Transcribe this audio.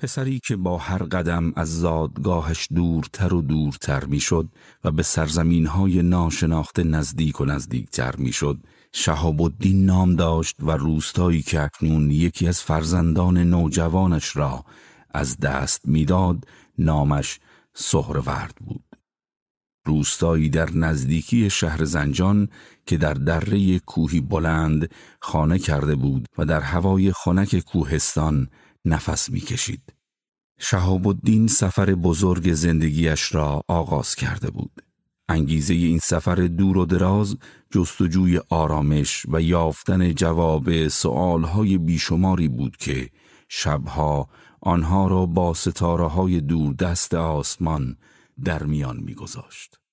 پسری که با هر قدم از زادگاهش دورتر و دورتر میشد و به سرزمین های ناشناخته نزدیک و نزدیکتر میشد شهاب نام داشت و روستایی که اکنون یکی از فرزندان نوجوانش را از دست میداد نامش سهرورد بود روستایی در نزدیکی شهر زنجان که در دره کوهی بلند خانه کرده بود و در هوای خنک کوهستان نفس میکشید. شهاب الدین سفر بزرگ زندگیش را آغاز کرده بود. انگیزه این سفر دور و دراز جستجوی آرامش و یافتن جواب سؤالهای بیشماری بود که شبها آنها را با ستاره های دست آسمان در میان گذاشت